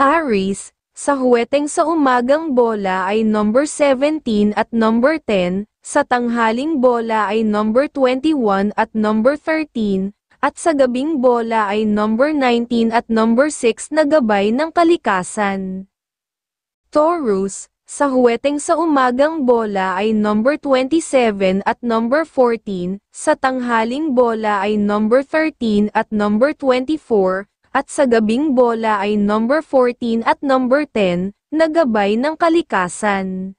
Aries, sa huweteng sa umagang bola ay number 17 at number 10, sa tanghaling bola ay number 21 at number 13, at sa gabing bola ay number 19 at number 6 na gabay ng kalikasan. Taurus, sa huweteng sa umagang bola ay number 27 at number 14, sa tanghaling bola ay number 13 at number 24, at sa gabing bola ay number 14 at number 10, nagabay ng kalikasan.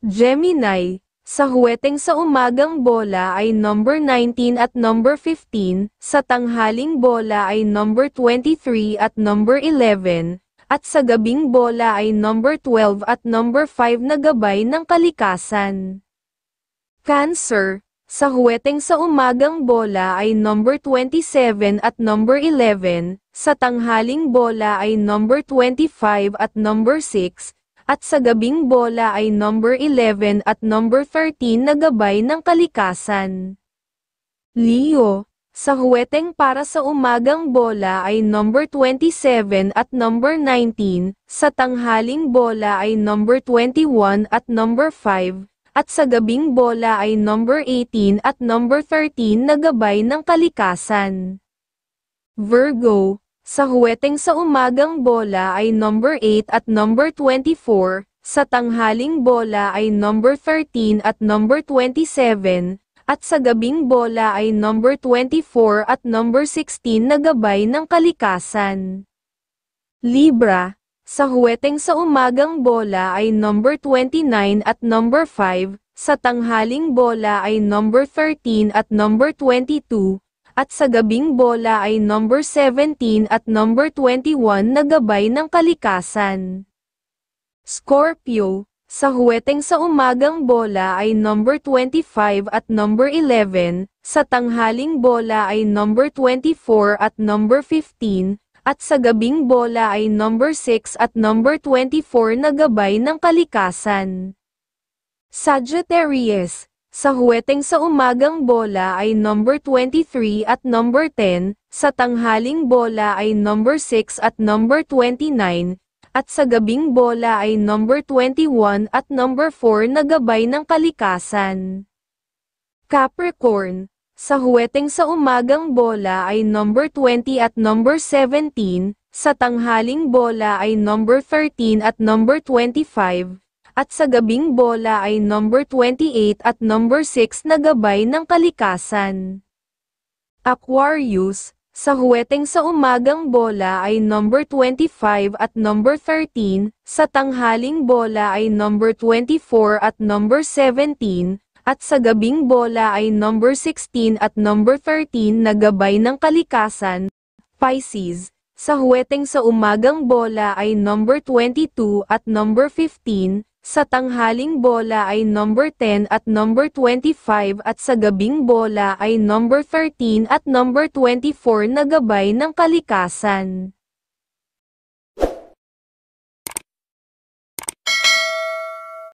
Gemini, sa huweteng sa umagang bola ay number 19 at number 15, sa tanghaling bola ay number 23 at number 11, at sa gabing bola ay number 12 at number 5 nagabay ng kalikasan. Cancer, sa huweteng sa umagang bola ay number 27 at number 11, sa tanghaling bola ay number 25 at number 6, at sa gabing bola ay number 11 at number 13 na gabay ng kalikasan. Leo, sa huweteng para sa umagang bola ay number 27 at number 19, sa tanghaling bola ay number 21 at number 5, at sa gabing bola ay number 18 at number 13 na gabay ng kalikasan. Virgo, sa huweteng sa umagang bola ay number 8 at number 24, sa tanghaling bola ay number 13 at number 27, at sa gabing bola ay number 24 at number 16 na gabay ng kalikasan. Libra, sa huweteng sa umagang bola ay number 29 at number 5, sa tanghaling bola ay number 13 at number 22, at sa gabing bola ay number 17 at number 21 na gabay ng kalikasan. Scorpio, sa huweteng sa umagang bola ay number 25 at number 11, sa tanghaling bola ay number 24 at number 15, at sa gabing bola ay number 6 at number 24 na gabay ng kalikasan. Sagittarius, sa huweteng sa umagang bola ay number 23 at number 10, sa tanghaling bola ay number 6 at number 29, at sa gabing bola ay number 21 at number 4 na gabay ng kalikasan. Capricorn, sa huweteng sa umagang bola ay number 20 at number 17, sa tanghaling bola ay number 13 at number 25, at sa gabing bola ay number 28 at number 6 na gabay ng kalikasan. Aquarius, sa huweteng sa umagang bola ay number 25 at number 13, sa tanghaling bola ay number 24 at number 17, at sa gabing bola ay number 16 at number 13 na gabay ng kalikasan, Pisces. Sa huweteng sa umagang bola ay number 22 at number 15, sa tanghaling bola ay number 10 at number 25 at sa gabing bola ay number 13 at number 24 na gabay ng kalikasan.